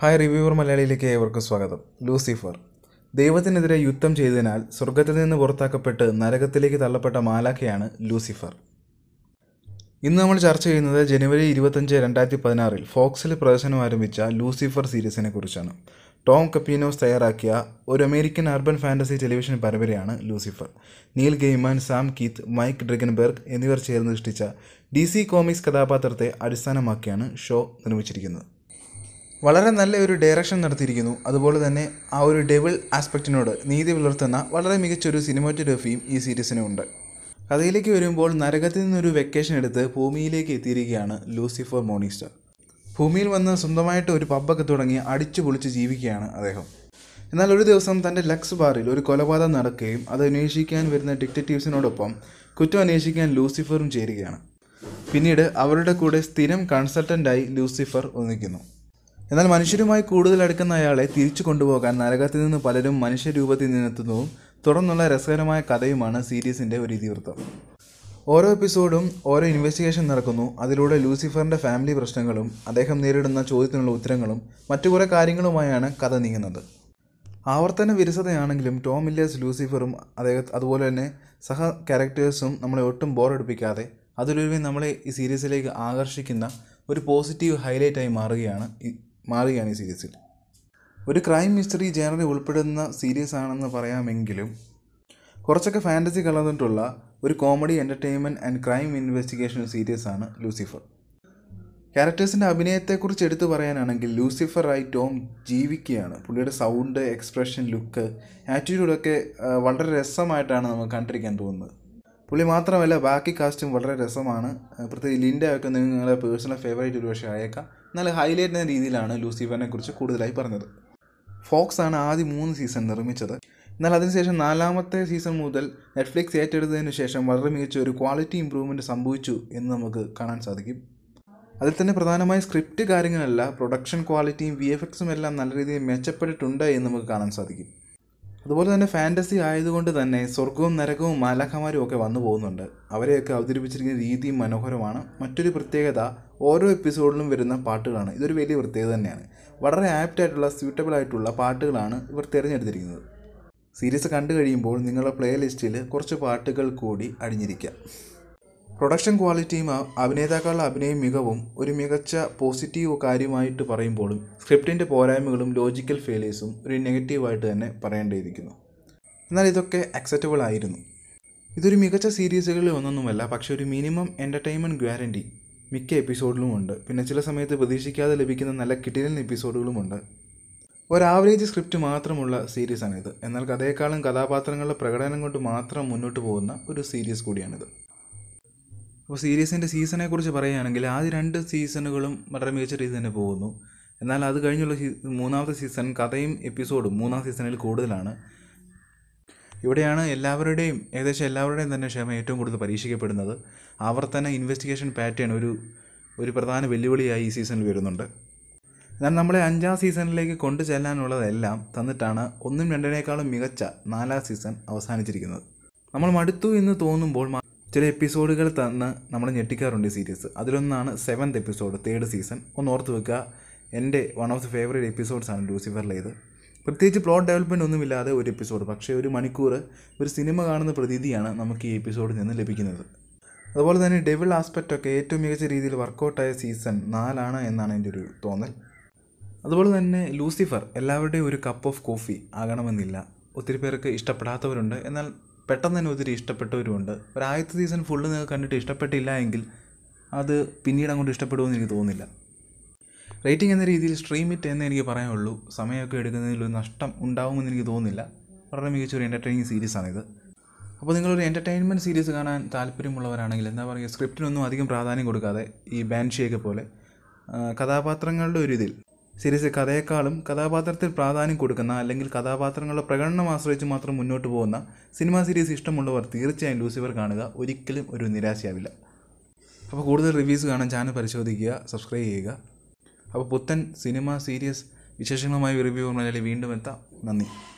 hi reviewer മലയാളിയിലേക്ക് ഏവർക്കും സ്വാഗതം Lucifer ദൈവത്തിനെതിരെ യുദ്ധം ചെയ്തതിനാൽ സ്വർഗത്തിൽ നിന്ന് പുറത്താക്കപ്പെട്ട് നരകത്തിലേക്ക് തള്ളപ്പെട്ട മാലാഖയാണ് ലൂസിഫർ ഇന്ന് നമ്മൾ ചർച്ച ചെയ്യുന്നത് ജനുവരി ഇരുപത്തഞ്ച് രണ്ടായിരത്തി പതിനാറിൽ ഫോക്സിൽ പ്രദർശനം ആരംഭിച്ച ലൂസിഫർ സീരീസിനെ കുറിച്ചാണ് ടോം കപ്പീനോസ് തയ്യാറാക്കിയ ഒരു അമേരിക്കൻ അർബൻ ഫാൻറ്റസി ടെലിവിഷൻ പരമ്പരയാണ് Lucifer Neil Gaiman Sam Kieth Mike Dringenberg എന്നിവർ ചേർന്ന് സൃഷ്ടിച്ച ഡി സി കോമിക്സ് കഥാപാത്രത്തെ അടിസ്ഥാനമാക്കിയാണ് ഷോ നിർമ്മിച്ചിരിക്കുന്നത് വളരെ നല്ല ഒരു ഡയറക്ഷൻ നടത്തിയിരിക്കുന്നു അതുപോലെ തന്നെ ആ ഒരു ഡെവിൾ ആസ്പെക്റ്റിനോട് നീതി പുലർത്തുന്ന വളരെ മികച്ചൊരു സിനിമാറ്റോഗ്രഫിയും ഈ സീരീസിനുണ്ട് കഥയിലേക്ക് വരുമ്പോൾ നരകത്തിൽ നിന്നൊരു വെക്കേഷൻ എടുത്ത് ഭൂമിയിലേക്ക് എത്തിയിരിക്കുകയാണ് ലൂസിഫർ മോണിസ്റ്റർ ഭൂമിയിൽ വന്ന് സ്വന്തമായിട്ട് ഒരു പബ്ബൊക്കെ തുടങ്ങി അടിച്ചു പൊളിച്ച് ജീവിക്കുകയാണ് അദ്ദേഹം എന്നാൽ ഒരു ദിവസം തൻ്റെ ലക്സ് ബാറിൽ ഒരു കൊലപാതകം നടക്കുകയും അത് അന്വേഷിക്കാൻ വരുന്ന ഡിറ്റക്റ്റീവ്സിനോടൊപ്പം കുറ്റം അന്വേഷിക്കാൻ ലൂസിഫറും ചേരുകയാണ് പിന്നീട് അവരുടെ കൂടെ സ്ഥിരം കൺസൾട്ടൻ്റായി ലൂസിഫർ ഒന്നിക്കുന്നു എന്നാൽ മനുഷ്യരുമായി കൂടുതൽ അടുക്കുന്ന അയാളെ തിരിച്ചു കൊണ്ടുപോകാൻ നരകത്തിൽ നിന്ന് പലരും മനുഷ്യരൂപത്തിൽ നിന്നെത്തുന്നതും തുടർന്നുള്ള രസകരമായ കഥയുമാണ് സീരീസിൻ്റെ ഒരു ഇതിവൃത്തം ഓരോ എപ്പിസോഡും ഓരോ ഇൻവെസ്റ്റിഗേഷൻ നടക്കുന്നു അതിലൂടെ ലൂസിഫറിൻ്റെ ഫാമിലി പ്രശ്നങ്ങളും അദ്ദേഹം നേരിടുന്ന ചോദ്യത്തിനുള്ള ഉത്തരങ്ങളും മറ്റു കുറേ കാര്യങ്ങളുമായാണ് കഥ നീങ്ങുന്നത് ആവർത്തന വിരസതയാണെങ്കിലും ടോം ഇല്ലേഴ്സ് ലൂസിഫറും അദ്ദേഹം അതുപോലെ തന്നെ സഹ ക്യാരക്ടേഴ്സും നമ്മളെ ഒട്ടും ബോറടിപ്പിക്കാതെ അതിലുപരി നമ്മളെ ഈ സീരീസിലേക്ക് ആകർഷിക്കുന്ന ഒരു പോസിറ്റീവ് ഹൈലൈറ്റായി മാറുകയാണ് മാറുകയാണ് ഈ സീരീസിൽ ഒരു ക്രൈം മിസ്റ്ററി ജേണറി ഉൾപ്പെടുന്ന സീരീസ് ആണെന്ന് പറയാമെങ്കിലും കുറച്ചൊക്കെ ഫാൻറ്റസി കലർന്നിട്ടുള്ള ഒരു comedy entertainment and crime investigation ആണ് ലൂസിഫർ ക്യാരക്ടേഴ്സിൻ്റെ അഭിനയത്തെക്കുറിച്ച് എടുത്തു പറയാനാണെങ്കിൽ ലൂസിഫറായി ടോം ജീവിക്കുകയാണ് പുള്ളിയുടെ സൗണ്ട് എക്സ്പ്രഷൻ ലുക്ക് ആറ്റിറ്റ്യൂഡൊക്കെ വളരെ രസമായിട്ടാണ് നമുക്ക് കണ്ടിരിക്കാൻ തോന്നുന്നത് പുള്ളി മാത്രമല്ല ബാക്കി കാസ്റ്റും വളരെ രസമാണ് പ്രത്യേകിച്ച് ലിൻഡയൊക്കെ നിങ്ങളുടെ പേഴ്സണൽ ഫേവറേറ്റ് ഒരു പക്ഷേ ആയേക്കാം എന്നാൽ ഹൈലൈറ്റ് എന്ന രീതിയിലാണ് ലൂസിഫറിനെ കുറിച്ച് കൂടുതലായി പറഞ്ഞത് ഫോക്സ് ആണ് ആദ്യ മൂന്ന് സീസൺ നിർമ്മിച്ചത് എന്നാൽ അതിനുശേഷം നാലാമത്തെ സീസൺ മുതൽ നെറ്റ്ഫ്ലിക്സ് ഏറ്റെടുത്തതിനു ശേഷം വളരെ മികച്ച ഒരു ക്വാളിറ്റി ഇമ്പ്രൂവ്മെൻറ്റ് സംഭവിച്ചു എന്ന് നമുക്ക് കാണാൻ സാധിക്കും അതിൽ തന്നെ പ്രധാനമായും സ്ക്രിപ്റ്റ് കാര്യങ്ങളല്ല പ്രൊഡക്ഷൻ ക്വാളിറ്റിയും വി എഫ് എക്സും എല്ലാം നല്ല രീതിയിൽ മെച്ചപ്പെട്ടിട്ടുണ്ട് എന്ന് നമുക്ക് കാണാൻ സാധിക്കും അതുപോലെ തന്നെ ഫാൻറ്റസി ആയതുകൊണ്ട് തന്നെ സ്വർഗവും നരകവും മാലാഖമാരും ഒക്കെ വന്നു പോകുന്നുണ്ട് അവരെയൊക്കെ അവതരിപ്പിച്ചിരിക്കുന്ന രീതി മനോഹരമാണ് മറ്റൊരു പ്രത്യേകത ഓരോ എപ്പിസോഡിലും വരുന്ന പാട്ടുകളാണ് ഇതൊരു വലിയ പ്രത്യേകത തന്നെയാണ് വളരെ ആപ്റ്റായിട്ടുള്ള സ്യൂട്ടബിൾ ആയിട്ടുള്ള പാട്ടുകളാണ് ഇവർ തിരഞ്ഞെടുത്തിരിക്കുന്നത് സീരീസ് കണ്ടു കഴിയുമ്പോൾ നിങ്ങളുടെ പ്ലേ ലിസ്റ്റിൽ കുറച്ച് പാട്ടുകൾ കൂടി അടിഞ്ഞിരിക്കാം പ്രൊഡക്ഷൻ ക്വാളിറ്റിയും അഭിനേതാക്കളുടെ അഭിനയ മികവും ഒരു മികച്ച പോസിറ്റീവ് കാര്യമായിട്ട് പറയുമ്പോഴും സ്ക്രിപ്റ്റിൻ്റെ പോരായ്മകളും ലോജിക്കൽ ഫെയിലിയേഴ്സും ഒരു നെഗറ്റീവായിട്ട് തന്നെ പറയേണ്ടിയിരിക്കുന്നു എന്നാൽ ഇതൊക്കെ അക്സെപ്റ്റബിൾ ആയിരുന്നു ഇതൊരു മികച്ച സീരീസുകളിൽ ഒന്നൊന്നുമല്ല പക്ഷേ ഒരു മിനിമം എൻ്റർടൈൻമെൻറ്റ് ഗ്യാരണ്ടി മിക്ക എപ്പിസോഡിലും ഉണ്ട് പിന്നെ ചില സമയത്ത് പ്രതീക്ഷിക്കാതെ ലഭിക്കുന്ന നല്ല കിടിലൻ എപ്പിസോഡുകളുമുണ്ട് ഒരു സ്ക്രിപ്റ്റ് മാത്രമുള്ള സീരീസാണിത് എന്നാൽ കഥയെക്കാളും കഥാപാത്രങ്ങളുടെ പ്രകടനം കൊണ്ട് മാത്രം മുന്നോട്ട് പോകുന്ന ഒരു സീരീസ് കൂടിയാണിത് അപ്പോൾ സീരീസിൻ്റെ സീസണെക്കുറിച്ച് പറയുകയാണെങ്കിൽ ആദ്യ രണ്ട് സീസണുകളും വളരെ മികച്ച രീതിയിൽ തന്നെ പോകുന്നു എന്നാൽ അത് കഴിഞ്ഞുള്ള മൂന്നാമത്തെ സീസൺ കഥയും എപ്പിസോഡും മൂന്നാം സീസണിൽ കൂടുതലാണ് ഇവിടെയാണ് എല്ലാവരുടെയും ഏകദേശം എല്ലാവരുടെയും തന്നെ ക്ഷമ ഏറ്റവും കൂടുതൽ പരീക്ഷിക്കപ്പെടുന്നത് ആവർത്തന ഇൻവെസ്റ്റിഗേഷൻ പാറ്റേൺ ഒരു ഒരു പ്രധാന വെല്ലുവിളിയായി ഈ സീസണിൽ വരുന്നുണ്ട് എന്നാൽ നമ്മളെ അഞ്ചാം സീസണിലേക്ക് കൊണ്ടു ചെല്ലാനുള്ളതെല്ലാം തന്നിട്ടാണ് ഒന്നും രണ്ടിനേക്കാളും മികച്ച നാലാം സീസൺ അവസാനിച്ചിരിക്കുന്നത് നമ്മൾ മടുത്തു എന്ന് തോന്നുമ്പോൾ ചില എപ്പിസോഡുകൾ തന്ന് നമ്മൾ ഞെട്ടിക്കാറുണ്ട് സീരീസ് അതിലൊന്നാണ് സെവൻത് എപ്പിസോഡ് തേർഡ് സീസൺ ഒന്ന് ഓർത്ത് വെക്കുക എൻ്റെ വൺ ഓഫ് ദി ഫേവറേറ്റ് എപ്പിസോഡ്സാണ് ലൂസിഫറിലേത് പ്രത്യേകിച്ച് പ്ലോട്ട് ഡെവലപ്മെൻ്റ് ഒന്നുമില്ലാതെ ഒരു എപ്പിസോഡ് പക്ഷേ ഒരു മണിക്കൂർ ഒരു സിനിമ കാണുന്ന പ്രതീതിയാണ് നമുക്ക് ഈ എപ്പിസോഡിൽ നിന്ന് ലഭിക്കുന്നത് അതുപോലെ തന്നെ ഡെവിൾ ആസ്പെക്റ്റൊക്കെ ഏറ്റവും മികച്ച രീതിയിൽ വർക്കൗട്ടായ സീസൺ നാലാണ് എന്നാണ് എൻ്റെ ഒരു തോന്നൽ അതുപോലെ തന്നെ ലൂസിഫർ എല്ലാവരുടെയും ഒരു കപ്പ് ഓഫ് കോഫി ആകണമെന്നില്ല ഒത്തിരി പേർക്ക് ഇഷ്ടപ്പെടാത്തവരുണ്ട് എന്നാൽ പെട്ടെന്ന് തന്നെ ഒത്തിരി ഇഷ്ടപ്പെട്ടവരുമുണ്ട് ഒരു ആദ്യത്തെ സീസൺ ഫുള്ള് നിങ്ങൾ കണ്ടിട്ട് ഇഷ്ടപ്പെട്ടില്ല എങ്കിൽ അത് പിന്നീട് അങ്ങോട്ട് ഇഷ്ടപ്പെടുമെന്ന് എനിക്ക് തോന്നുന്നില്ല റേറ്റിംഗ് എന്ന രീതിയിൽ സ്ട്രീം ഇറ്റ് എന്ന് എനിക്ക് പറയാനുള്ളൂ സമയമൊക്കെ എടുക്കുന്നതിൽ ഒരു നഷ്ടം ഉണ്ടാവുമെന്ന് എനിക്ക് തോന്നുന്നില്ല വളരെ മികച്ചൊരു എൻ്റർടൈനിങ് സീരീസാണിത് അപ്പോൾ നിങ്ങളൊരു എൻ്റർടൈൻമെൻറ്റ് സീരീസ് കാണാൻ താല്പര്യമുള്ളവരാണെങ്കിൽ എന്താ പറയുക സ്ക്രിപ്റ്റിനൊന്നും അധികം പ്രാധാന്യം കൊടുക്കാതെ ഈ ബാൻഷിയൊക്കെ പോലെ കഥാപാത്രങ്ങളുടെ ഒരു ഇതിൽ സീരീസ് കഥയെക്കാളും കഥാപാത്രത്തിൽ പ്രാധാന്യം കൊടുക്കുന്ന അല്ലെങ്കിൽ കഥാപാത്രങ്ങളുടെ പ്രകടനം ആശ്രയിച്ച് മാത്രം മുന്നോട്ട് പോകുന്ന സിനിമാ സീരീസ് ഇഷ്ടമുള്ളവർ തീർച്ചയായും ലൂസിഫർ കാണുക ഒരിക്കലും ഒരു നിരാശയാവില്ല അപ്പോൾ കൂടുതൽ റിവ്യൂസ് കാണാൻ ചാനൽ പരിശോധിക്കുക സബ്സ്ക്രൈബ് ചെയ്യുക അപ്പോൾ പുത്തൻ സിനിമ സീരീസ് വിശേഷങ്ങളുമായി റിവ്യൂ മലയാളി വീണ്ടും എത്താം നന്ദി